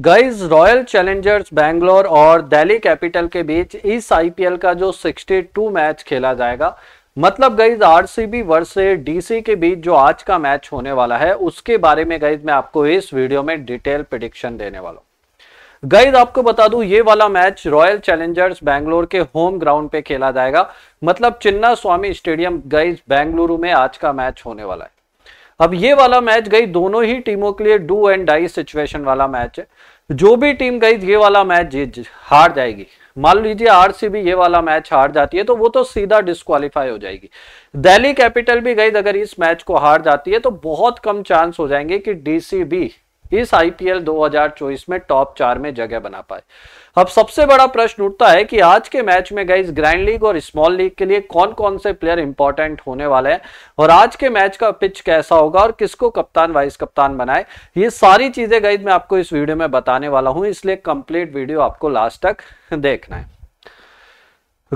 guys royal Challengers Bangalore और Delhi capital के बीच इस आईपीएल का जो 62 मैच खेला जाएगा मतलब गाइज आरसीबी वर्सेस डीसी के बीच जो आज का मैच होने वाला है उसके बारे में गाइज मैं आपको इस वीडियो में डिटेल प्रिडिक्शन देने वाला हूँ गाइज आपको बता दूं ये वाला मैच रॉयल चैलेंजर्स बैंगलोर के होम ग्राउंड पे खेला जाएगा मतलब Chinnaswamy stadium guys Bengaluru में आज का मैच होने वाला है अब ये वाला मैच गई दोनों ही टीमों के लिए डू एंड डाई सिचुएशन वाला मैच है जो भी टीम गई ये वाला मैच जीत हार जाएगी मान लीजिए आरसीबी ये वाला मैच हार जाती है तो वो तो सीधा डिस्कालीफाई हो जाएगी दिल्ली कैपिटल भी गई अगर इस मैच को हार जाती है तो बहुत कम चांस हो जाएंगे कि डीसीबी इस आईपीएल 2024 में टॉप चार में जगह बना पाए अब सबसे बड़ा प्रश्न उठता है कि आज के मैच में गई ग्रैंड लीग और स्मॉल लीग के लिए कौन कौन से प्लेयर इंपॉर्टेंट होने वाले हैं और आज के मैच का पिच कैसा होगा और किसको कप्तान वाइस कप्तान बनाए ये सारी चीजें गई मैं आपको इस वीडियो में बताने वाला हूं इसलिए कंप्लीट वीडियो आपको लास्ट तक देखना है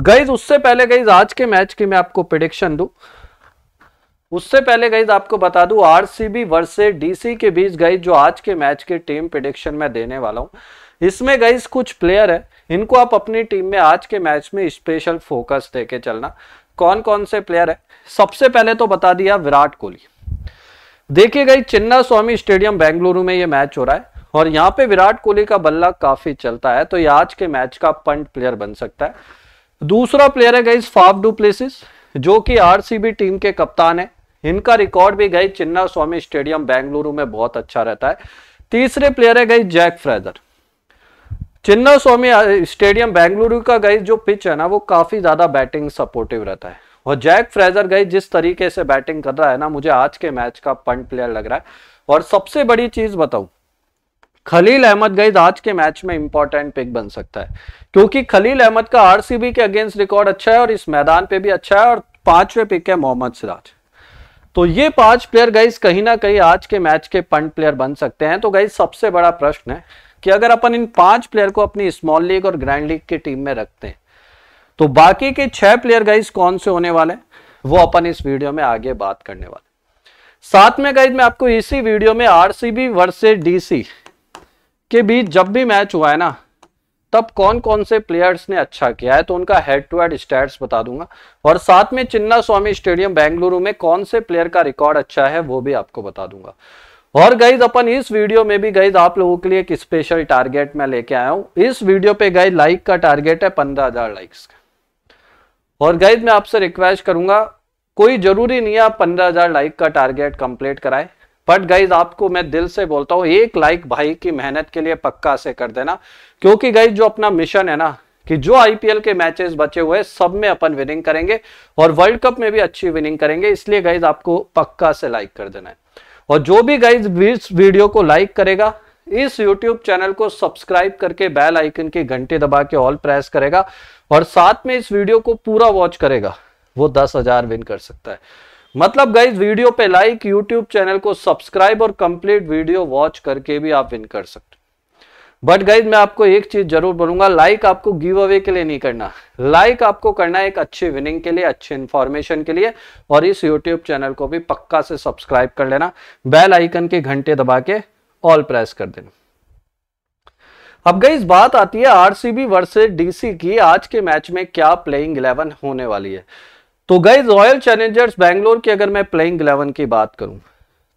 गईज उससे पहले गईज आज के मैच की मैं आपको प्रिडिक्शन दू उससे पहले गई आपको बता दूं आरसीबी वर्सेस डीसी के बीच गई जो आज के मैच के टीम प्रिडिक्शन में देने वाला हूं इसमें गई कुछ प्लेयर है इनको आप अपनी टीम में आज के मैच में स्पेशल फोकस दे के चलना कौन कौन से प्लेयर है सबसे पहले तो बता दिया विराट कोहली देखिए गई चिन्ना स्वामी स्टेडियम बेंगलुरु में ये मैच हो रहा है और यहाँ पे विराट कोहली का बल्ला काफी चलता है तो ये आज के मैच का पंट प्लेयर बन सकता है दूसरा प्लेयर है गई फाफ डू प्लेसिस जो कि आरसीबी टीम के कप्तान है इनका रिकॉर्ड भी गई चिन्ना स्वामी स्टेडियम बेंगलुरु में बहुत अच्छा रहता है तीसरे प्लेयर है guys Jake Fraser Chinnaswamy stadium Bengaluru का गई जो पिच है ना वो काफी ज्यादा बैटिंग सपोर्टिव रहता है और जैक फ्रेजर गई जिस तरीके से बैटिंग कर रहा है ना मुझे आज के मैच का पंट प्लेयर लग रहा है और सबसे बड़ी चीज बताऊं खलील अहमद गई तो आज के मैच में इंपॉर्टेंट पिक बन सकता है क्योंकि खलील अहमद का आरसीबी के अगेंस्ट रिकॉर्ड अच्छा है और इस मैदान पे भी अच्छा है और पांचवे पिक है मोहम्मद सिराज तो ये पांच प्लेयर गाइस कहीं ना कहीं आज के मैच के पंट प्लेयर बन सकते हैं तो गाइज सबसे बड़ा प्रश्न है कि अगर अपन इन पांच प्लेयर को अपनी स्मॉल लीग और ग्रैंड लीग की टीम में रखते हैं तो बाकी के छह प्लेयर गाइस कौन से होने वाले वो अपन इस वीडियो में आगे बात करने वाले साथ में गाइज मैं आपको इसी वीडियो में आरसीबी वर्सेज डीसी के बीच जब भी मैच हुआ है ना तब कौन कौन से प्लेयर्स ने अच्छा किया है तो उनका हेड टू हेड स्टैट्स बता दूंगा और साथ में चिन्ना स्वामी स्टेडियम बेंगलुरु में कौन से प्लेयर का रिकॉर्ड अच्छा है वो भी आपको बता दूंगा और गाइज अपन इस वीडियो में भी गाइज आप लोगों के लिए एक स्पेशल टारगेट मैं लेके आया हूं इस वीडियो पे गाइज लाइक का टारगेट है पंद्रह हजार लाइक्स और गाइज मैं आपसे रिक्वेस्ट करूंगा कोई जरूरी नहीं है आप पंद्रह हजार लाइक का टारगेट कंप्लीट कराएं बट गाइज आपको मैं दिल से बोलता हूँ एक लाइक भाई की मेहनत के लिए पक्का से कर देना क्योंकि गाइज जो अपना मिशन है ना कि जो आईपीएल के मैचेस बचे हुए हैं सब में अपन विनिंग करेंगे और वर्ल्ड कप में भी अच्छी विनिंग करेंगे इसलिए गाइज आपको पक्का से लाइक कर देना है और जो भी गाइज इस वीडियो को लाइक करेगा इस यूट्यूब चैनल को सब्सक्राइब करके बेल आइकन की घंटी दबा के ऑल प्रेस करेगा और साथ में इस वीडियो को पूरा वॉच करेगा वो दस हजार विन कर सकता है मतलब गाइज वीडियो पे लाइक यूट्यूब चैनल को सब्सक्राइब और कंप्लीट वीडियो वॉच करके भी आप विन कर सकते बट गाइज मैं आपको एक चीज जरूर बोलूंगा लाइक आपको गिव अवे के लिए नहीं करना लाइक आपको करना है एक अच्छी विनिंग के लिए अच्छे इन्फॉर्मेशन के लिए और इस यूट्यूब चैनल को भी पक्का से सब्सक्राइब कर लेना बेल आइकन के घंटे दबा के ऑल प्रेस कर देना अब गई बात आती है आरसीबी वर्सेस डीसी की आज के मैच में क्या प्लेइंग इलेवन होने वाली है तो गई रॉयल चैलेंजर्स बैंगलोर की अगर मैं प्लेइंग इलेवन की बात करूं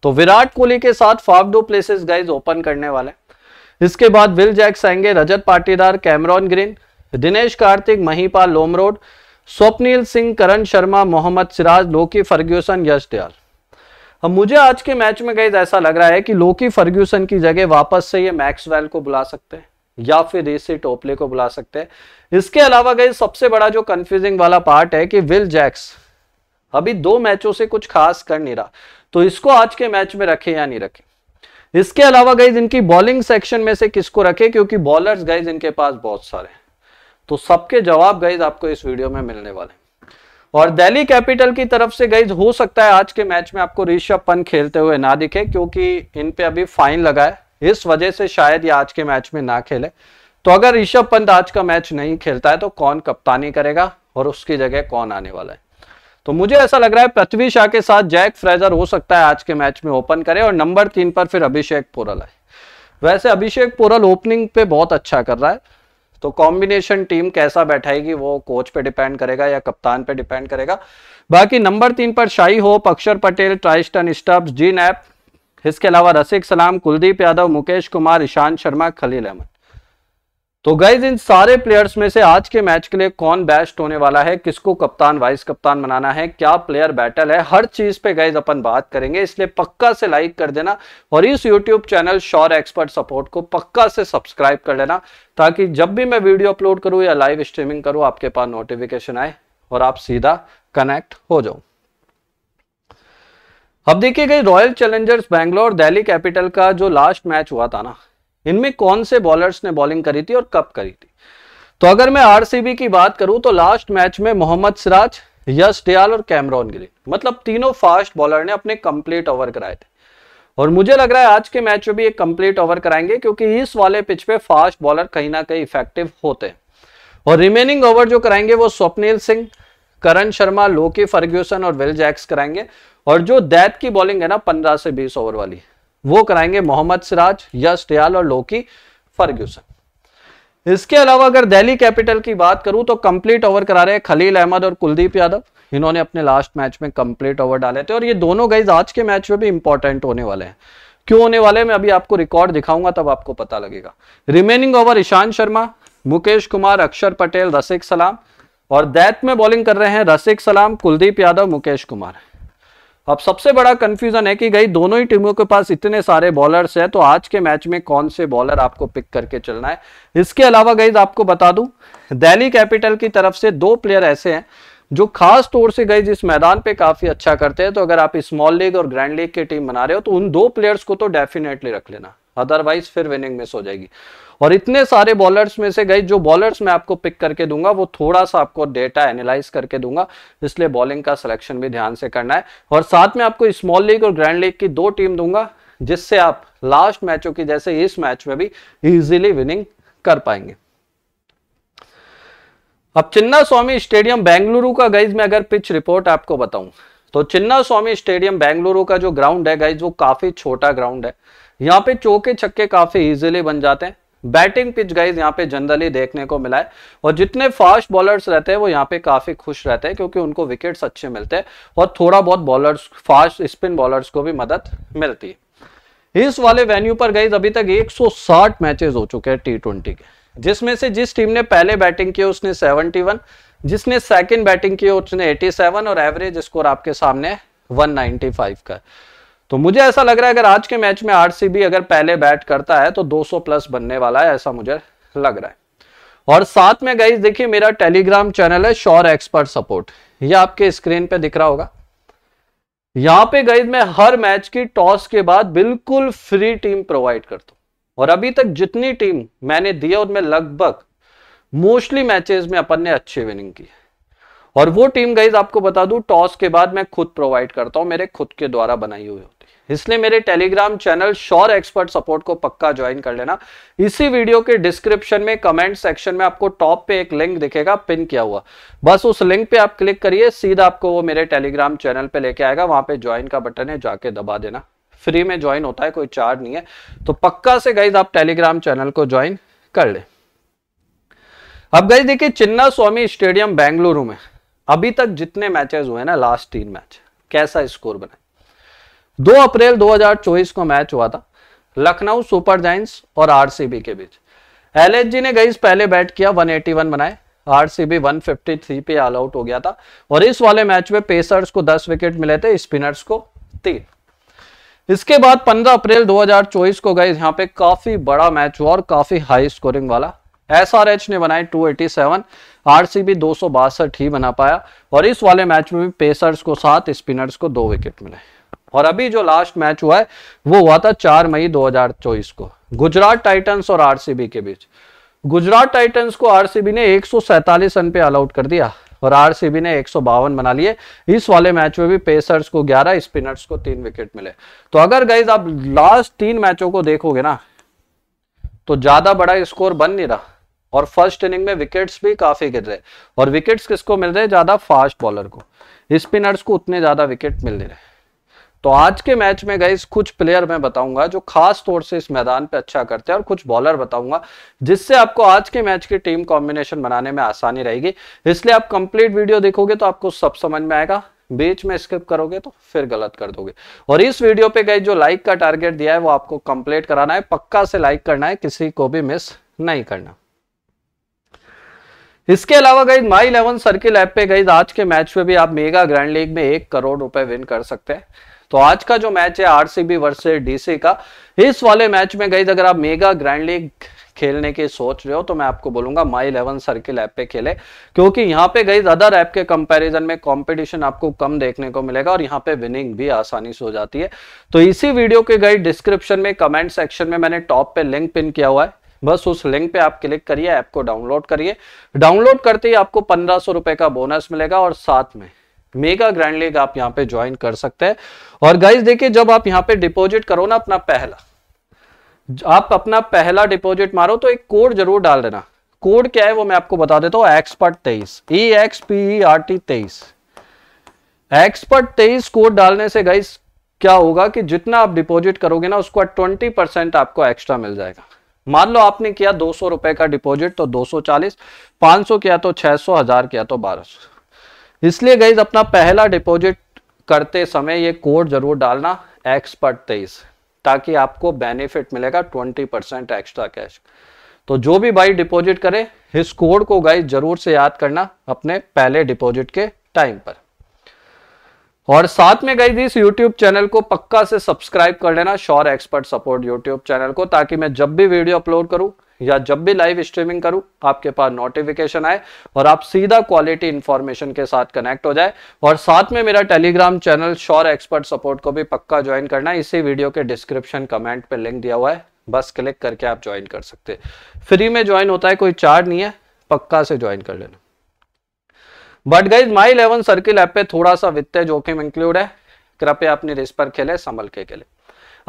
तो विराट कोहली के साथ डो प्लेसेस गाइज ओपन करने वाले इसके बाद विल जैक्स आएंगे Rajat Patidar Cameron Green Dinesh Karthik Mahipal Lomror Swapnil Singh Karn Sharma Mohammed Siraj Lockie Ferguson Yash Dayal अब मुझे आज के मैच में गाइज ऐसा लग रहा है कि लोकी फर्ग्यूसन की जगह वापस से ये मैक्सवेल को बुला सकते हैं या फिर रेस से टोपले को बुला सकते हैं इसके अलावा गई सबसे बड़ा जो कंफ्यूजिंग वाला पार्ट है कि विल जैक्स अभी दो मैचों से कुछ खास कर नहीं रहा तो इसको आज के मैच में रखे या नहीं रखे इसके अलावा गई इनकी बॉलिंग सेक्शन में से किसको रखे क्योंकि बॉलर्स गए इनके पास बहुत सारे तो सबके जवाब गईज आपको इस वीडियो में मिलने वाले और दिल्ली कैपिटल की तरफ से गई हो सकता है आज के मैच में आपको ऋषभ पंत खेलते हुए ना दिखे क्योंकि इन पे अभी फाइन लगा है इस वजह से शायद ये आज के मैच में ना खेले तो अगर ऋषभ पंत आज का मैच नहीं खेलता है तो कौन कप्तानी करेगा और उसकी जगह कौन आने वाला है तो मुझे ऐसा लग रहा है पृथ्वी शाह के साथ जैक फ्रेजर हो सकता है आज के मैच में ओपन करे और नंबर तीन पर फिर अभिषेक पोरल आए वैसे अभिषेक पोरल ओपनिंग पे बहुत अच्छा कर रहा है तो कॉम्बिनेशन टीम कैसा बैठाएगी वो कोच पे डिपेंड करेगा या कप्तान पे डिपेंड करेगा बाकी नंबर तीन पर Shai Hope Axar Patel Tristan Stubbs जीन नैप इसके अलावा रसिक सलाम कुलदीप यादव मुकेश कुमार ईशान शर्मा खलील अहमद तो गाइज इन सारे प्लेयर्स में से आज के मैच के लिए कौन बेस्ट होने वाला है किसको कप्तान वाइस कप्तान बनाना है क्या प्लेयर बैटल है हर चीज पे गाइज अपन बात करेंगे इसलिए पक्का से लाइक कर देना और इस YouTube channel sure expert support को पक्का से सब्सक्राइब कर लेना ताकि जब भी मैं वीडियो अपलोड करूँ या लाइव स्ट्रीमिंग करूँ आपके पास नोटिफिकेशन आए और आप सीधा कनेक्ट हो जाओ अब देखिए guys Royal Challengers Bangalore Delhi Capital का जो लास्ट मैच हुआ था ना इनमें कौन से बॉलर्स ने बॉलिंग करी थी और कब करी थी तो अगर मैं आरसीबी की बात करूं तो लास्ट मैच में मोहम्मद सिराज यश डयाल और कैमरॉन गिरी मतलब तीनों फास्ट बॉलर ने अपने कंप्लीट ओवर कराए थे और मुझे लग रहा है आज के मैच में भी एक कंप्लीट ओवर कराएंगे क्योंकि इस वाले पिच पे फास्ट बॉलर कहीं ना कहीं इफेक्टिव होते हैं और रिमेनिंग ओवर जो कराएंगे वो स्वप्निल सिंह करण शर्मा लोके फर्ग्यूसन और विल जैक्स कराएंगे और जो दैत की बॉलिंग है ना पंद्रह से बीस ओवर वाली वो कराएंगे मोहम्मद सिराज यश और लोकी फर्ग्यूसन इसके अलावा अगर दिल्ली कैपिटल की बात करूं तो कंप्लीट ओवर करा रहे हैं खलील अहमद और कुलदीप यादव इन्होंने अपने लास्ट मैच में कंप्लीट ओवर डाले थे और ये दोनों गाइज आज के मैच में भी इंपॉर्टेंट होने वाले हैं क्यों होने वाले मैं अभी आपको रिकॉर्ड दिखाऊंगा तब आपको पता लगेगा रिमेनिंग ओवर ईशांत शर्मा मुकेश कुमार अक्षर पटेल रसिक सलाम और दैत में बॉलिंग कर रहे हैं रसिक सलाम कुलदीप यादव मुकेश कुमार अब सबसे बड़ा कंफ्यूजन है कि गई दोनों ही टीमों के पास इतने सारे बॉलर्स हैं तो आज के मैच में कौन से बॉलर आपको पिक करके चलना है इसके अलावा गई आपको बता दूं दिल्ली कैपिटल की तरफ से दो प्लेयर ऐसे हैं जो खास तौर से गई जिस मैदान पे काफी अच्छा करते हैं तो अगर आप स्मॉल लीग और ग्रैंड लीग की टीम बना रहे हो तो उन दो प्लेयर्स को तो डेफिनेटली रख लेना अदरवाइज फिर विनिंग मिस हो जाएगी और इतने सारे बॉलर्स में से गई जो बॉलर्स मैं आपको पिक करके दूंगा वो थोड़ा सा आपको डेटा एनालाइज करके दूंगा इसलिए बॉलिंग का सिलेक्शन भी ध्यान से करना है और साथ में आपको स्मॉल लीग और ग्रैंड लीग की दो टीम दूंगा जिससे आप लास्ट मैचों की जैसे इस मैच में भी इजिली विनिंग कर पाएंगे अब चिन्ना स्वामी स्टेडियम बेंगलुरु का गाइज में अगर पिच रिपोर्ट आपको बताऊं तो चिन्ना स्वामी स्टेडियम बेंगलुरु का जो ग्राउंड है गाइज वो काफी छोटा ग्राउंड है यहाँ पे चौके छक्के काफी इजीली बन जाते हैं बैटिंग पिच गाइज यहाँ पे जनरली देखने को मिला है और जितने फास्ट बॉलर्स रहते हैं वो यहाँ पे काफी खुश रहते हैं क्योंकि उनको विकेट्स अच्छे मिलते हैं और थोड़ा बहुत बॉलर्स फास्ट स्पिन बॉलर्स को भी मदद मिलती है इस वाले वेन्यू पर गाइज अभी तक 160 मैचेस हो चुके हैं टी के जिसमें से जिस टीम ने पहले बैटिंग की उसने सेवनटी जिसने सेकेंड बैटिंग की उसने एटी और एवरेज स्कोर आपके सामने वन का तो मुझे ऐसा लग रहा है अगर आज के मैच में आर अगर पहले बैट करता है तो 200 प्लस बनने वाला है ऐसा मुझे लग रहा है और साथ में गई देखिए मेरा टेलीग्राम चैनल है श्योर एक्सपर्ट सपोर्ट ये आपके स्क्रीन पे दिख रहा होगा यहां पे गई मैं हर मैच की टॉस के बाद बिल्कुल फ्री टीम प्रोवाइड करता हूं और अभी तक जितनी टीम मैंने दी है उनमें लगभग मोस्टली मैचेस में अपन ने अच्छी विनिंग की है और वो टीम गाइज आपको बता दू टॉस के बाद मैं खुद प्रोवाइड करता हूं मेरे खुद के द्वारा बनाई हुई होती है इसलिए मेरे Telegram channel sure expert support को पक्का ज्वाइन कर लेना इसी वीडियो के डिस्क्रिप्शन में कमेंट सेक्शन में आपको टॉप पे एक लिंक दिखेगा पिन किया हुआ बस उस लिंक पे आप क्लिक करिए सीधा आपको वो मेरे टेलीग्राम चैनल पे लेके आएगा वहां पे ज्वाइन का बटन है जाके दबा देना फ्री में ज्वाइन होता है कोई चार्ज नहीं है तो पक्का से गाइज आप टेलीग्राम चैनल को ज्वाइन कर ले अब गाइज देखिए चिन्ना स्वामी स्टेडियम बेंगलुरु में अभी तक जितने मैचेस हुए ना लास्ट तीन मैच कैसा स्कोर बना दो अप्रैल 2024 को मैच हुआ था लखनऊ सुपर जाइंट्स और आरसीबी के बीच एलएचजी ने गई पहले बैट किया 181 बनाए आरसीबी 153 पे ऑल आउट हो गया था और इस वाले मैच में पेसर्स को 10 विकेट मिले थे स्पिनर्स को तीन इसके बाद 15 अप्रैल 2024 को गए यहाँ पे काफी बड़ा मैच हुआ और काफी हाई स्कोरिंग वाला एसआरएच ने बनाए 287 आरसीबी दो ही बना पाया और इस वाले मैच में भी पेसर्स को सात स्पिनर्स को दो विकेट मिले और अभी जो लास्ट मैच हुआ है वो हुआ था चार मई 2024 को गुजरात टाइटंस और आरसीबी के बीच गुजरात टाइटंस को आरसीबी ने एक रन पे ऑल आउट कर दिया और आरसीबी ने एक बना लिए इस वाले मैच में भी पेसर्स को 11 स्पिनर्स को तीन विकेट मिले तो अगर गाइज आप लास्ट तीन मैचों को देखोगे ना तो ज्यादा बड़ा स्कोर बन नहीं रहा और फर्स्ट इनिंग में विकेट्स भी काफी गिर रहे हैं और विकेट्स किसको मिल रहे हैं ज्यादा फास्ट बॉलर को स्पिनर्स को उतने ज्यादा विकेट मिल नहीं रहे तो आज के मैच में गए कुछ प्लेयर मैं बताऊंगा जो खास तौर से इस मैदान पे अच्छा करते हैं और कुछ बॉलर बताऊंगा जिससे आपको आज के मैच की टीम कॉम्बिनेशन बनाने में आसानी रहेगी इसलिए आप कंप्लीट वीडियो देखोगे तो आपको सब समझ में आएगा बीच में स्किप करोगे तो फिर गलत कर दोगे और इस वीडियो पे गए जो लाइक का टारगेट दिया है वो आपको कंप्लीट कराना है पक्का से लाइक करना है किसी को भी मिस नहीं करना इसके अलावा गई माई इलेवन सर्किल ऐप पे गई आज के मैच में भी आप मेगा ग्रैंड लीग में एक करोड़ रुपए विन कर सकते हैं तो आज का जो मैच है आरसीबी वर्सेस डीसी का इस वाले मैच में गई अगर आप मेगा ग्रैंड लीग खेलने की सोच रहे हो तो मैं आपको बोलूंगा माई इलेवन सर्किल ऐप पे खेले क्योंकि यहाँ पे गई अदर ऐप के कंपैरिजन में कंपटीशन आपको कम देखने को मिलेगा और यहाँ पे विनिंग भी आसानी से हो जाती है तो इसी वीडियो के गई डिस्क्रिप्शन में कमेंट सेक्शन में मैंने टॉप पे लिंक पिन किया हुआ है बस उस लिंक पे आप क्लिक करिए ऐप को डाउनलोड करिए डाउनलोड करते ही आपको पंद्रह सौ रुपए का बोनस मिलेगा और साथ में मेगा ग्रैंड लीग आप यहाँ पे ज्वाइन कर सकते हैं और गाइज देखिए जब आप यहाँ पे डिपॉजिट करो ना अपना पहला आप अपना पहला डिपॉजिट मारो तो एक कोड जरूर डाल देना कोड क्या है वो मैं आपको बता देता हूँ एक्सपर्ट तेईस E X P R T तेईस एक्सपर्ट तेईस कोड डालने से गाइस क्या होगा कि जितना आप डिपॉजिट करोगे ना उसका ट्वेंटी परसेंट आपको एक्स्ट्रा मिल जाएगा मान लो आपने किया दो सौ रुपए का डिपॉजिट तो दो सौ चालीस पांच सौ किया तो छह सौ हजार किया तो बारह सौ इसलिए गई अपना पहला डिपॉजिट करते समय ये कोड जरूर डालना एक्सपर्ट तेईस ताकि आपको बेनिफिट मिलेगा ट्वेंटी परसेंट एक्स्ट्रा कैश तो जो भी भाई डिपॉजिट करे इस कोड को गाइस जरूर से याद करना अपने पहले डिपॉजिट के टाइम पर और साथ में गई इस YouTube चैनल को पक्का से सब्सक्राइब कर लेना sure expert support YouTube channel को ताकि मैं जब भी वीडियो अपलोड करूं या जब भी लाइव स्ट्रीमिंग करूं आपके पास नोटिफिकेशन आए और आप सीधा क्वालिटी इंफॉर्मेशन के साथ कनेक्ट हो जाए और साथ में मेरा Telegram channel sure expert support को भी पक्का ज्वाइन करना इसी वीडियो के डिस्क्रिप्शन कमेंट पर लिंक दिया हुआ है बस क्लिक करके आप ज्वाइन कर सकते फ्री में ज्वाइन होता है कोई चार्ज नहीं है पक्का से ज्वाइन कर लेना but guys my eleven circle app पे थोड़ा सा वित्तीय जोखिम इंक्लूड है कृपया अपनी रेस पर खेले संभल के खेले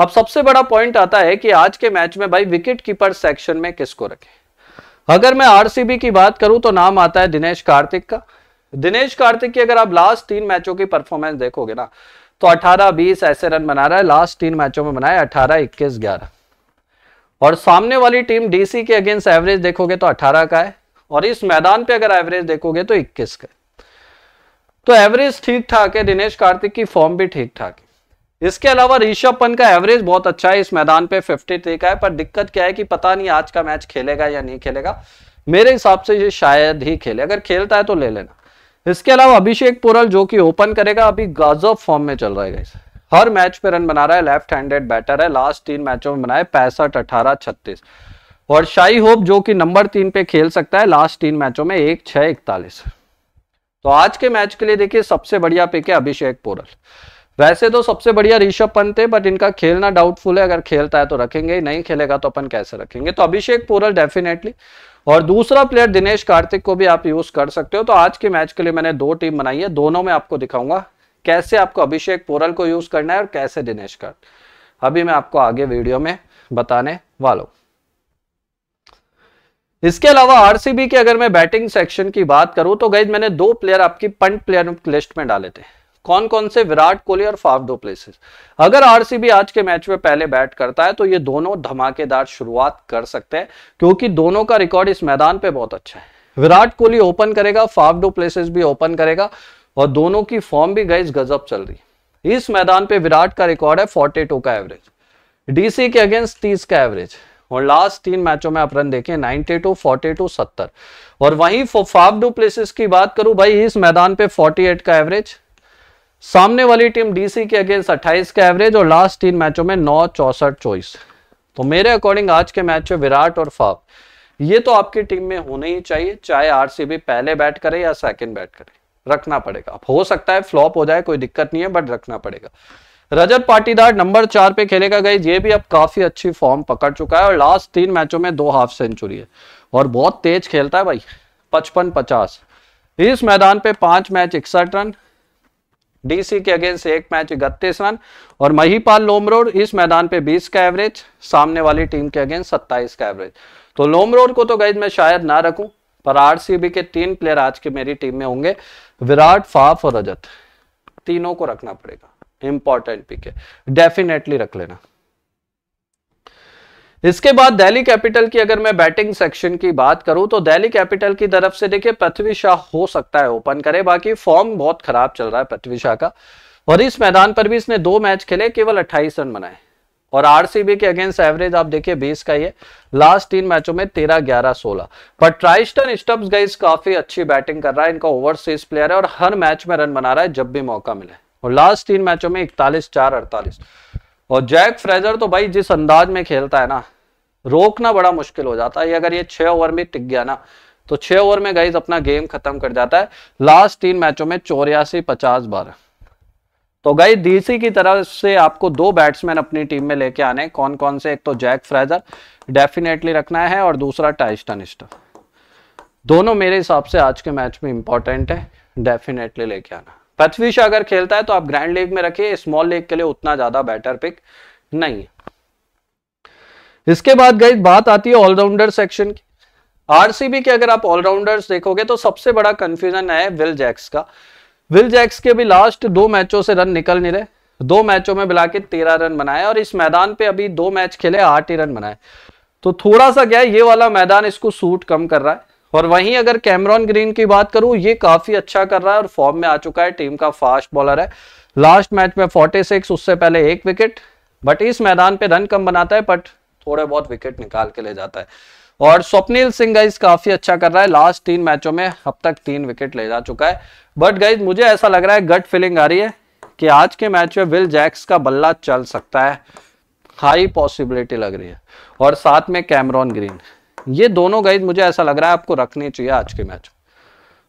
अब सबसे बड़ा पॉइंट आता है कि आज के मैच में भाई विकेट कीपर सेक्शन में किसको रखें अगर मैं आरसीबी की बात करूं तो नाम आता है दिनेश कार्तिक का दिनेश कार्तिक की अगर आप लास्ट तीन मैचों की परफॉर्मेंस देखोगे ना तो 18 20 ऐसे रन बना रहा है लास्ट तीन मैचों में बनाए 18 21 11 और सामने वाली टीम डीसी के अगेंस्ट एवरेज देखोगे तो 18 का है और इस मैदान पे अगर एवरेज देखोगे तो 21 का है तो एवरेज ठीक ठाक है दिनेश कार्तिक की फॉर्म भी ठीक ठाक है इसके अलावा ऋषभ पंत का एवरेज बहुत अच्छा है इस मैदान पे थ्री का है पर दिक्कत क्या है कि पता नहीं आज का मैच खेलेगा या नहीं खेलेगा मेरे हिसाब से ये शायद ही खेले अगर खेलता है तो ले लेना इसके अलावा अभिषेक पुरल जो कि ओपन करेगा अभी गाजब फॉर्म में चल रहा है हर मैच पे रन बना रहा है लेफ्ट हैंडेड बैटर है लास्ट तीन मैचों में बनाए पैंसठ अठारह छत्तीस और शाही होप जो कि नंबर तीन पे खेल सकता है लास्ट तीन मैचों में एक छह इकतालीस तो आज के मैच के लिए देखिए सबसे बढ़िया पिक है अभिषेक पोरल वैसे तो सबसे बढ़िया ऋषभ पंत है बट इनका खेलना डाउटफुल है अगर खेलता है तो रखेंगे नहीं खेलेगा तो अपन कैसे रखेंगे तो अभिषेक पोरल डेफिनेटली और दूसरा प्लेयर दिनेश कार्तिक को भी आप यूज कर सकते हो तो आज के मैच के लिए मैंने दो टीम बनाई है दोनों में आपको दिखाऊंगा कैसे आपको अभिषेक पोरल को यूज करना है और कैसे दिनेश कार्तिक अभी मैं आपको आगे वीडियो में बताने वाला हूँ इसके अलावा आरसीबी के अगर मैं बैटिंग सेक्शन की बात करूं तो गई मैंने दो प्लेयर आपकी पंट प्लेयर लिस्ट में डाले थे कौन कौन से विराट कोहली और फाफ दो प्लेसेस अगर आरसीबी आज के मैच में पहले बैट करता है तो ये दोनों धमाकेदार शुरुआत कर सकते हैं क्योंकि दोनों का रिकॉर्ड इस मैदान पे बहुत अच्छा है विराट कोहली ओपन करेगा फाफ डो प्लेसेस भी ओपन करेगा और दोनों की फॉर्म भी गई गजब चल रही इस मैदान पे विराट का रिकॉर्ड है फोर्टी का एवरेज डीसी के अगेंस्ट तीस का एवरेज और लास्ट तीन मैचों में आप रन देखें नाइनटी टू फोर्टी टू सत्तर और वहीं फाफ डू प्लेसिस की बात करूं भाई इस मैदान पे 48 का एवरेज सामने वाली टीम डीसी के अगेंस्ट 28 का एवरेज और लास्ट तीन मैचों में नौ चौसठ चौबीस तो मेरे अकॉर्डिंग आज के मैच में विराट और फाफ ये तो आपकी टीम में होने ही चाहिए चाहे आर पहले बैट करे या सेकेंड बैट करे रखना पड़ेगा हो सकता है फ्लॉप हो जाए कोई दिक्कत नहीं है बट रखना पड़ेगा रजत पाटीदार नंबर चार पे खेलेगा गई ये भी अब काफी अच्छी फॉर्म पकड़ चुका है और लास्ट तीन मैचों में दो हाफ सेंचुरी है और बहुत तेज खेलता है भाई पचपन पचास इस मैदान पे पांच मैच इकसठ रन डीसी के अगेंस्ट एक मैच इकतीस रन और महीपाल लोमरोड इस मैदान पे 20 का एवरेज सामने वाली टीम के अगेंस्ट 27 का एवरेज तो लोमरोड को तो गई मैं शायद ना रखूं पर आरसीबी के तीन प्लेयर आज की मेरी टीम में होंगे विराट फाफ और रजत तीनों को रखना पड़ेगा इंपॉर्टेंट पिक है डेफिनेटली रख लेना इसके बाद दिल्ली कैपिटल की अगर मैं बैटिंग सेक्शन की बात करूं तो दिल्ली कैपिटल की तरफ से देखिए पृथ्वी शाह हो सकता है ओपन करे बाकी फॉर्म बहुत खराब चल रहा है पृथ्वी शाह का और इस मैदान पर भी इसने दो मैच खेले केवल अट्ठाईस रन बनाए और आरसीबी के अगेंस्ट एवरेज आप देखिए 20 का ही है लास्ट तीन मैचों में तेरह ग्यारह सोलह पर ट्राइस्टन स्टब्स गई काफी अच्छी बैटिंग कर रहा है इनका ओवरसीज प्लेयर है और हर मैच में रन बना रहा है जब भी मौका मिले और लास्ट तीन मैचों में इकतालीस चार अड़तालीस और जैक फ्रेजर तो भाई जिस अंदाज में खेलता है ना रोकना बड़ा मुश्किल हो जाता है अगर ये छह ओवर में टिक गया ना तो छह ओवर में गाइज अपना गेम खत्म कर जाता है लास्ट तीन मैचों में चौरासी पचास बार तो गई डीसी की तरफ से आपको दो बैट्समैन अपनी टीम में लेके आने कौन कौन से एक तो जैक फ्रेजर डेफिनेटली रखना है और दूसरा टाइस्टन दोनों मेरे हिसाब से आज के मैच में इंपॉर्टेंट है डेफिनेटली लेके आना पृथ्वी शाह अगर खेलता है तो आप ग्रैंड लेग में रखिए स्मॉल लेग के लिए उतना ज्यादा बेटर पिक नहीं इसके बाद गई बात आती है ऑलराउंडर सेक्शन की आरसीबी के अगर आप ऑलराउंडर्स देखोगे तो सबसे बड़ा कंफ्यूजन है विल जैक्स का विल जैक्स के भी लास्ट दो मैचों से रन निकल नहीं रहे दो मैचों में मिला के तेरह रन बनाए और इस मैदान पे अभी दो मैच खेले आठ ही रन बनाए तो थोड़ा सा क्या है ये वाला मैदान इसको सूट कम कर रहा है और वहीं अगर कैमरॉन ग्रीन की बात करूं ये काफी अच्छा कर रहा है और फॉर्म में आ चुका है टीम का फास्ट बॉलर है लास्ट मैच में 46 उससे पहले एक विकेट बट इस मैदान पे रन कम बनाता है बट थोड़े बहुत विकेट निकाल के ले जाता है और स्वप्निल सिंह गाइज काफी अच्छा कर रहा है लास्ट तीन मैचों में अब तक तीन विकेट ले जा चुका है बट गाइज मुझे ऐसा लग रहा है गट फीलिंग आ रही है कि आज के मैच में विल जैक्स का बल्ला चल सकता है हाई पॉसिबिलिटी लग रही है और साथ में कैमरॉन ग्रीन ये दोनों गाइज मुझे ऐसा लग रहा है आपको रखने चाहिए आज के मैच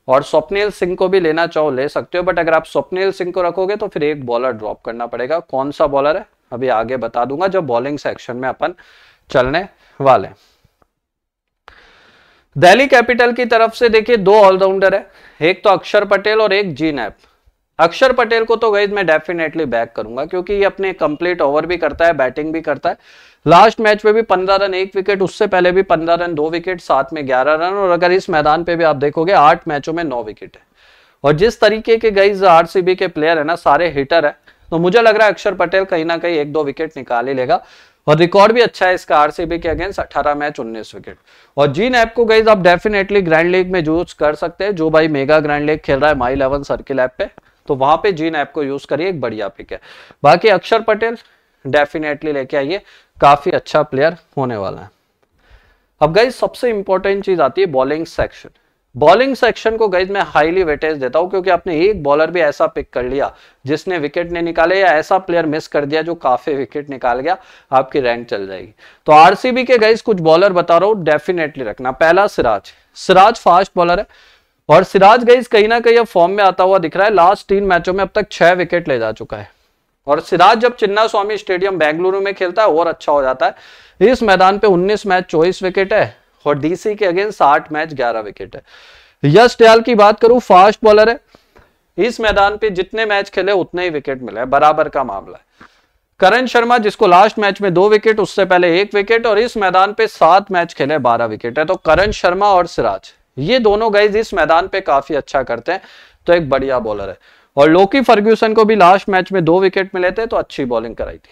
और स्वप्निल सिंह को भी लेना चाहो ले सकते हो बट अगर आप स्वप्निल सिंह को रखोगे तो फिर एक बॉलर ड्रॉप करना पड़ेगा कौन सा बॉलर है अभी आगे बता दूंगा जब बॉलिंग सेक्शन में अपन चलने वाले दिल्ली कैपिटल की तरफ से देखिए दो ऑलराउंडर है एक तो अक्षर पटेल और एक जीन नैप अक्षर पटेल को तो गई मैं डेफिनेटली बैक करूंगा क्योंकि ये अपने कंप्लीट ओवर भी करता है बैटिंग भी करता है लास्ट मैच में भी पंद्रह रन एक विकेट उससे पहले भी पंद्रह रन दो विकेट साथ में ग्यारह रन और अगर इस मैदान पे भी आप देखोगे आठ मैचों में नौ विकेट है और जिस तरीके के गई आर के प्लेयर है ना सारे हिटर है तो मुझे लग रहा है अक्षर पटेल कहीं ना कहीं एक दो विकेट निकाल ही लेगा और रिकॉर्ड भी अच्छा है इसका आरसीबी के अगेंस्ट 18 मैच 19 विकेट और जीन ऐप को गई आप डेफिनेटली ग्रैंड लीग में यूज कर सकते हैं जो भाई मेगा ग्रैंड लीग खेल रहा है माई इलेवन सर्किल ऐप पे तो वहां पे जीन ऐप को यूज करिए एक बढ़िया पिक है बाकी अक्षर पटेल डेफिनेटली लेके आइए काफ़ी अच्छा प्लेयर होने वाला है अब गाइज सबसे इंपॉर्टेंट चीज़ आती है बॉलिंग सेक्शन बॉलिंग सेक्शन को गाइज मैं हाईली वेटेज देता हूं क्योंकि आपने एक बॉलर भी ऐसा पिक कर लिया जिसने विकेट नहीं निकाले या ऐसा प्लेयर मिस कर दिया जो काफी विकेट निकाल गया आपकी रैंक चल जाएगी तो आरसीबी के गाइज कुछ बॉलर बता रहा हूं डेफिनेटली रखना पहला सिराज सिराज फास्ट बॉलर है और सिराज गाइज कहीं ना कहीं अब फॉर्म में आता हुआ दिख रहा है लास्ट तीन मैचों में अब तक छह विकेट ले जा चुका है और सिराज जब चिन्ना स्वामी स्टेडियम बेंगलुरु में खेलता है और अच्छा हो जाता है इस मैदान पे 19 मैच चौबीस विकेट है और डीसी के अगेंस्ट साठ मैच ग्यारह विकेट है यश दयाल की बात करूं फास्ट बॉलर है इस मैदान पे जितने मैच खेले उतने ही विकेट मिले बराबर का मामला है करण शर्मा जिसको लास्ट मैच में दो विकेट उससे पहले एक विकेट और इस मैदान पे सात मैच खेले बारह विकेट है तो करण शर्मा और सिराज ये दोनों गाइज इस मैदान पे काफी अच्छा करते हैं तो एक बढ़िया बॉलर है और लोकी फर्ग्यूसन को भी लास्ट मैच में दो विकेट मिले थे तो अच्छी बॉलिंग कराई थी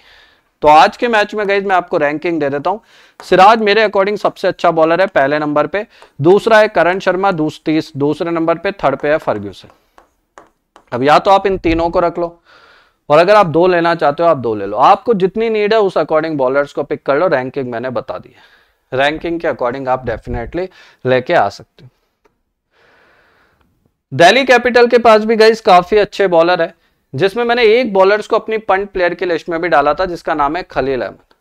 तो आज के मैच में गई मैं आपको रैंकिंग दे देता हूँ सिराज मेरे अकॉर्डिंग सबसे अच्छा बॉलर है पहले नंबर पे दूसरा है करण शर्मा दूस, दूसरे नंबर पे थर्ड पे है फर्ग्यूसन अब या तो आप इन तीनों को रख लो और अगर आप दो लेना चाहते हो आप दो ले लो आपको जितनी नीड है उस अकॉर्डिंग बॉलर्स को पिक कर लो रैंकिंग मैंने बता दी है रैंकिंग के अकॉर्डिंग आप डेफिनेटली लेके आ सकते हो दिल्ली कैपिटल के पास भी गई काफी अच्छे बॉलर है जिसमें मैंने एक बॉलर को अपनी पंट प्लेयर की लिस्ट में भी डाला था जिसका नाम है खलील अहमद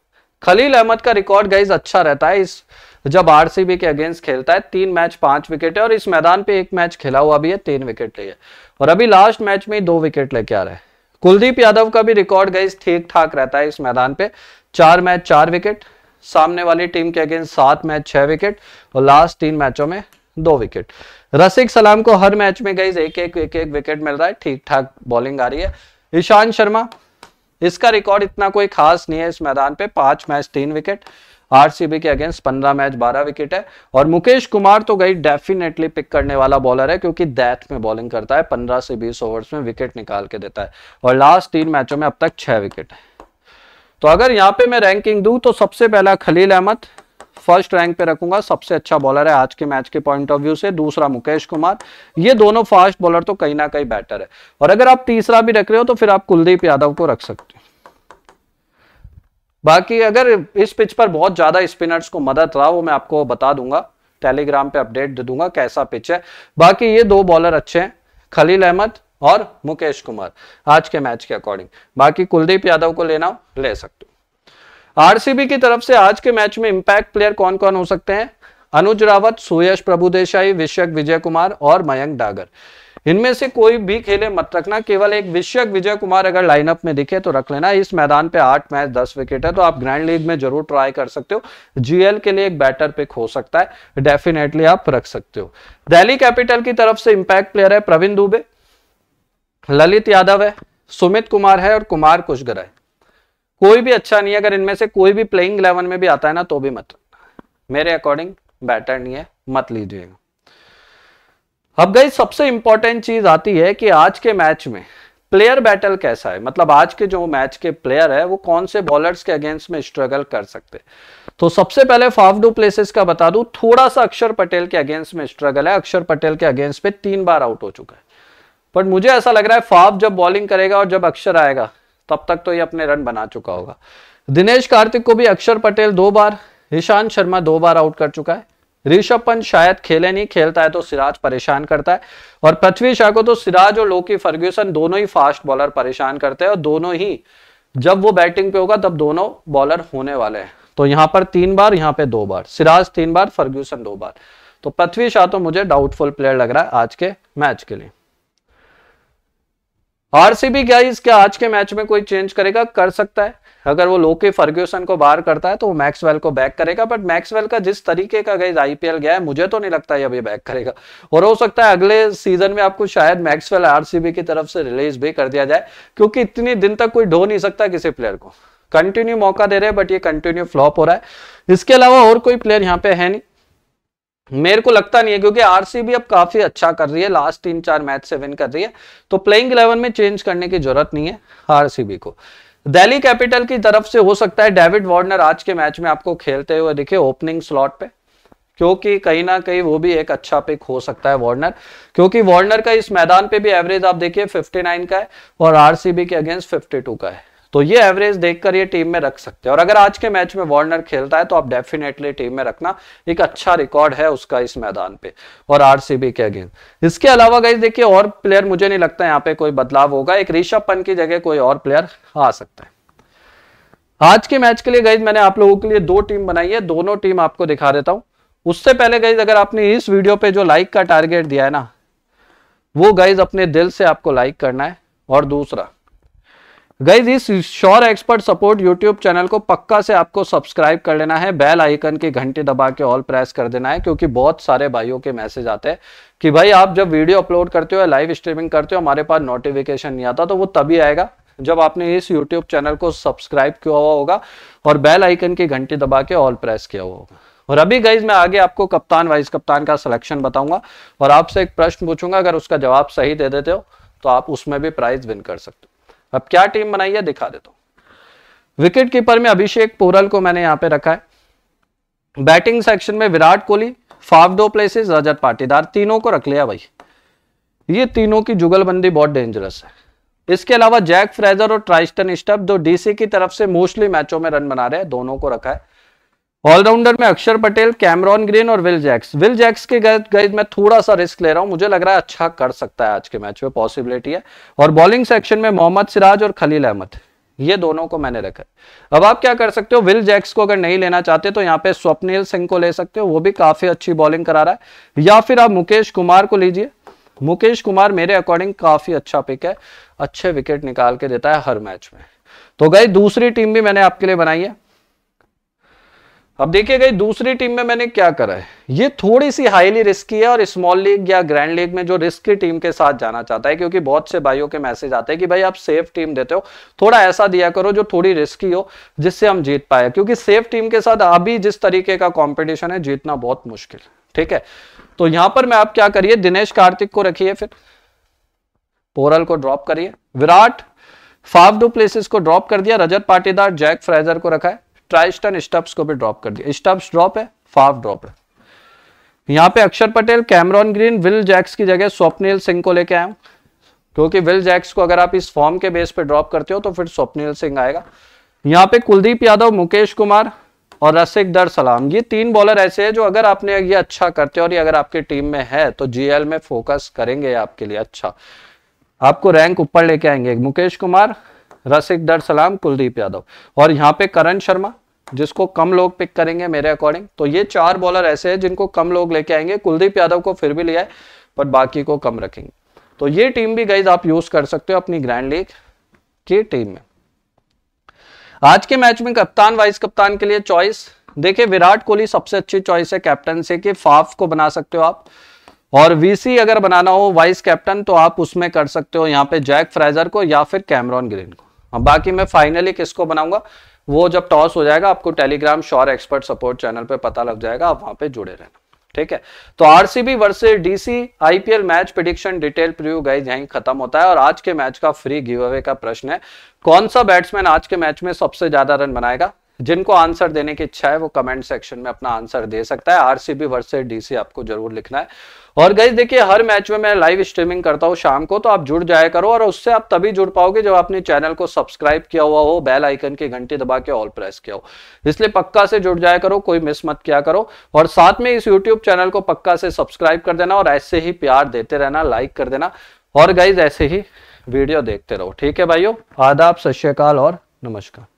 खलील अहमद का रिकॉर्ड गाइज अच्छा रहता है इस जब आरसीबी के अगेंस्ट खेलता है तीन मैच पांच विकेट है और इस मैदान पे एक मैच खेला हुआ भी है तीन विकेट लिए और अभी लास्ट मैच में दो विकेट लेके आ रहा है कुलदीप यादव का भी रिकॉर्ड गाइज ठीक ठाक रहता है इस मैदान पे चार मैच चार विकेट सामने वाली टीम के अगेंस्ट सात मैच छह विकेट और लास्ट तीन मैचों में दो विकेट रसिक सलाम को हर मैच में गई एक एक एक एक विकेट मिल रहा है ठीक ठाक बॉलिंग आ रही है ईशांत शर्मा इसका रिकॉर्ड इतना कोई खास नहीं है इस मैदान पे पांच मैच तीन विकेट आरसीबी के अगेंस्ट पंद्रह मैच बारह विकेट है और मुकेश कुमार तो गई डेफिनेटली पिक करने वाला बॉलर है क्योंकि डेथ में बॉलिंग करता है पंद्रह से बीस ओवर्स में विकेट निकाल के देता है और लास्ट तीन मैचों में अब तक छह विकेट है तो अगर यहाँ पे मैं रैंकिंग दू तो सबसे पहला खलील अहमद फर्स्ट रैंक पे रखूंगा सबसे अच्छा बॉलर है आज के मैच के पॉइंट ऑफ व्यू से दूसरा मुकेश कुमार ये दोनों फास्ट बॉलर तो कहीं ना कहीं बेटर है और अगर आप तीसरा भी रख रहे हो तो फिर आप कुलदीप यादव को रख सकते हो बाकी अगर इस पिच पर बहुत ज्यादा स्पिनर्स को मदद रहा वो मैं आपको बता दूंगा टेलीग्राम पे अपडेट दे दूंगा कैसा पिच है बाकी ये दो बॉलर अच्छे हैं खलील अहमद और मुकेश कुमार आज के मैच के अकॉर्डिंग बाकी कुलदीप यादव को लेना ले सकते हो आरसीबी की तरफ से आज के मैच में इंपैक्ट प्लेयर कौन कौन हो सकते हैं अनुज रावत सुयश प्रभुदेसाई विशक विजय कुमार और मयंक डागर इनमें से कोई भी खेले मत रखना केवल एक विशक विजय कुमार अगर लाइनअप में दिखे तो रख लेना इस मैदान पे आठ मैच दस विकेट है तो आप ग्रैंड लीग में जरूर ट्राई कर सकते हो जीएल के लिए एक बैटर पिक हो सकता है डेफिनेटली आप रख सकते हो दिल्ली कैपिटल की तरफ से इंपैक्ट प्लेयर है प्रवीण दुबे ललित यादव है सुमित कुमार है और कुमार कुशगर है कोई भी अच्छा नहीं है अगर इनमें से कोई भी प्लेइंग इलेवन में भी आता है ना तो भी मत मेरे अकॉर्डिंग बेटर नहीं है मत लीजिएगा अब गई सबसे इंपॉर्टेंट चीज आती है कि आज के मैच में प्लेयर बैटल कैसा है मतलब आज के जो मैच के प्लेयर है वो कौन से बॉलर्स के अगेंस्ट में स्ट्रगल कर सकते तो सबसे पहले फाफडू प्लेसेस का बता दू थोड़ा सा अक्षर पटेल के अगेंस्ट में स्ट्रगल है अक्षर पटेल के अगेंस्ट पे तीन बार आउट हो चुका है बट मुझे ऐसा लग रहा है फाफ जब बॉलिंग करेगा और जब अक्षर आएगा तब तक तो ये अपने रन बना चुका होगा दिनेश कार्तिक को भी अक्षर पटेल दो बार ईशांत शर्मा दो बार आउट कर चुका है ऋषभ पंत शायद खेले नहीं खेलता है तो सिराज परेशान करता है और पृथ्वी शाह को तो सिराज और लोकी फर्ग्यूसन दोनों ही फास्ट बॉलर परेशान करते हैं और दोनों ही जब वो बैटिंग पे होगा तब दोनों बॉलर होने वाले हैं तो यहां पर तीन बार यहाँ पे दो बार सिराज तीन बार फर्ग्यूसन दो बार तो पृथ्वी शाह तो मुझे डाउटफुल प्लेयर लग रहा है आज के मैच के लिए आरसीबी गाइस इसके आज के मैच में कोई चेंज करेगा कर सकता है अगर वो लोके फर्ग्यूसन को बाहर करता है तो वो मैक्सवेल को बैक करेगा बट मैक्सवेल का जिस तरीके का गई आईपीएल गया है मुझे तो नहीं लगता है अभी बैक करेगा और हो सकता है अगले सीजन में आपको शायद मैक्सवेल आरसीबी की तरफ से रिलीज भी कर दिया जाए क्योंकि इतने दिन तक कोई ढो नहीं सकता किसी प्लेयर को कंटिन्यू मौका दे रहे हैं बट ये कंटिन्यू फ्लॉप हो रहा है इसके अलावा और कोई प्लेयर यहाँ पे है नहीं मेरे को लगता नहीं है क्योंकि आरसीबी अब काफी अच्छा कर रही है लास्ट तीन चार मैच से विन कर रही है तो प्लेइंग इलेवन में चेंज करने की जरूरत नहीं है आरसीबी को दिल्ली कैपिटल की तरफ से हो सकता है डेविड वार्नर आज के मैच में आपको खेलते हुए दिखे ओपनिंग स्लॉट पे क्योंकि कहीं ना कहीं वो भी एक अच्छा पिक हो सकता है वार्नर क्योंकि वार्नर का इस मैदान पे भी एवरेज आप देखिए 59 का है और आरसीबी के अगेंस्ट 52 का है तो ये एवरेज देखकर ये टीम में रख सकते हैं और अगर आज के मैच में वार्नर खेलता है तो आप डेफिनेटली टीम में रखना एक अच्छा रिकॉर्ड है उसका इस मैदान पे और आरसीबी के अगेन इसके अलावा गई देखिए और प्लेयर मुझे नहीं लगता यहाँ पे कोई बदलाव होगा एक ऋषभ पंत की जगह कोई और प्लेयर आ सकता है आज के मैच के लिए गई मैंने आप लोगों के लिए दो टीम बनाई है दोनों टीम आपको दिखा देता हूं उससे पहले गई अगर आपने इस वीडियो पे जो लाइक का टारगेट दिया है ना वो गाइज अपने दिल से आपको लाइक करना है और दूसरा गई इस sure expert support YouTube channel को पक्का से आपको सब्सक्राइब कर लेना है बेल आइकन की घंटी दबा के ऑल प्रेस कर देना है क्योंकि बहुत सारे भाइयों के मैसेज आते हैं कि भाई आप जब वीडियो अपलोड करते हो या लाइव स्ट्रीमिंग करते हो हमारे पास नोटिफिकेशन नहीं आता तो वो तभी आएगा जब आपने इस यूट्यूब चैनल को सब्सक्राइब किया हुआ होगा और बेल आइकन की घंटी दबा के ऑल प्रेस किया हुआ होगा और अभी गाइज मैं आगे आपको कप्तान वाइस कप्तान का सिलेक्शन बताऊंगा और आपसे एक प्रश्न पूछूंगा अगर उसका जवाब सही दे देते हो तो आप उसमें भी प्राइज विन कर सकते हो अब क्या टीम बनाई है दिखा देता हूं विकेट कीपर में अभिषेक पोरल को मैंने यहां पे रखा है बैटिंग सेक्शन में विराट कोहली फाफ दो रजत पाटीदार तीनों को रख लिया भाई ये तीनों की जुगलबंदी बहुत डेंजरस है इसके अलावा जैक फ्रेजर और ट्राइस्टन स्टब जो डीसी की तरफ से मोस्टली मैचों में रन बना रहे हैं दोनों को रखा है ऑलराउंडर में अक्षर पटेल कैमरॉन ग्रीन और विल जैक्स विल जैक्स के गए मैं थोड़ा सा रिस्क ले रहा हूं मुझे लग रहा है अच्छा कर सकता है आज के मैच में पॉसिबिलिटी है और बॉलिंग सेक्शन में मोहम्मद सिराज और खलील अहमद ये दोनों को मैंने रखा है अब आप क्या कर सकते हो विल जैक्स को अगर नहीं लेना चाहते तो यहाँ पे स्वप्निल सिंह को ले सकते हो वो भी काफी अच्छी बॉलिंग करा रहा है या फिर आप मुकेश कुमार को लीजिए मुकेश कुमार मेरे अकॉर्डिंग काफी अच्छा पिक है अच्छे विकेट निकाल के देता है हर मैच में तो गई दूसरी टीम भी मैंने आपके लिए बनाई है अब देखिए गई दूसरी टीम में मैंने क्या करा है ये थोड़ी सी हाईली रिस्की है और स्मॉल लीग या ग्रैंड लीग में जो रिस्की टीम के साथ जाना चाहता है क्योंकि बहुत से भाइयों के मैसेज आते हैं कि भाई आप सेफ टीम देते हो थोड़ा ऐसा दिया करो जो थोड़ी रिस्की हो जिससे हम जीत पाए क्योंकि सेफ टीम के साथ अभी जिस तरीके का कॉम्पिटिशन है जीतना बहुत मुश्किल ठीक है तो यहां पर मैं आप क्या करिए दिनेश कार्तिक को रखिए फिर पोरल को ड्रॉप करिए विराट फाफ डू प्लेसिस को ड्रॉप कर दिया रजत पाटीदार जैक फ्रेजर को रखा है ट्राइस्टन स्टब्स को भी ड्रॉप कर दिया स्टब्स ड्रॉप है फाव ड्रॉप है यहाँ पे Axar Patel Cameron Green Will Jacks की जगह स्वप्निल सिंह को लेके आए क्योंकि विल जैक्स को अगर आप इस फॉर्म के बेस पे ड्रॉप करते हो तो फिर स्वप्निल सिंह आएगा यहाँ पे कुलदीप यादव मुकेश कुमार और रसिक दर सलाम ये तीन बॉलर ऐसे हैं जो अगर आपने ये अच्छा करते हो और ये अगर आपकी टीम में है तो जीएल में फोकस करेंगे आपके लिए अच्छा आपको रैंक ऊपर लेके आएंगे मुकेश कुमार रसिक दर सलाम कुलदीप यादव और यहाँ पे करण शर्मा जिसको कम लोग पिक करेंगे मेरे अकॉर्डिंग तो ये चार बॉलर ऐसे हैं जिनको कम लोग लेके आएंगे कुलदीप यादव को फिर भी लिया है पर बाकी को कम रखेंगे तो ये टीम भी गाइज आप यूज कर सकते हो अपनी ग्रैंड लीग की टीम में आज के मैच में कप्तान वाइस कप्तान के लिए चॉइस देखिए विराट कोहली सबसे अच्छी चॉइस है कैप्टन से कि फाफ को बना सकते हो आप और वीसी अगर बनाना हो वाइस कैप्टन तो आप उसमें कर सकते हो यहाँ पे जैक फ्रेजर को या फिर कैमरॉन ग्रीन को हाँ बाकी मैं फाइनली किसको बनाऊंगा वो जब टॉस हो जाएगा आपको Telegram sure expert support channel पे पता लग जाएगा आप वहां पे जुड़े रहना ठीक है तो RCB versus DC IPL match prediction detail preview guys यहीं खत्म होता है और आज के मैच का फ्री गिव अवे का प्रश्न है कौन सा बैट्समैन आज के मैच में सबसे ज्यादा रन बनाएगा जिनको आंसर देने की इच्छा है वो कमेंट सेक्शन में अपना आंसर दे सकता है आरसीबी वर्सेस डीसी आपको जरूर लिखना है और गई देखिए हर मैच में मैं लाइव स्ट्रीमिंग करता हूँ शाम को तो आप जुड़ जाया करो और उससे आप तभी जुड़ पाओगे जब आपने चैनल को सब्सक्राइब किया हुआ हो बेल आइकन की घंटी दबा के ऑल प्रेस किया हो इसलिए पक्का से जुड़ जाया करो कोई मिस मत किया करो और साथ में इस यूट्यूब चैनल को पक्का से सब्सक्राइब कर देना और ऐसे ही प्यार देते रहना लाइक कर देना और गाइज ऐसे ही वीडियो देखते रहो ठीक है भाइयों आदाब सत और नमस्कार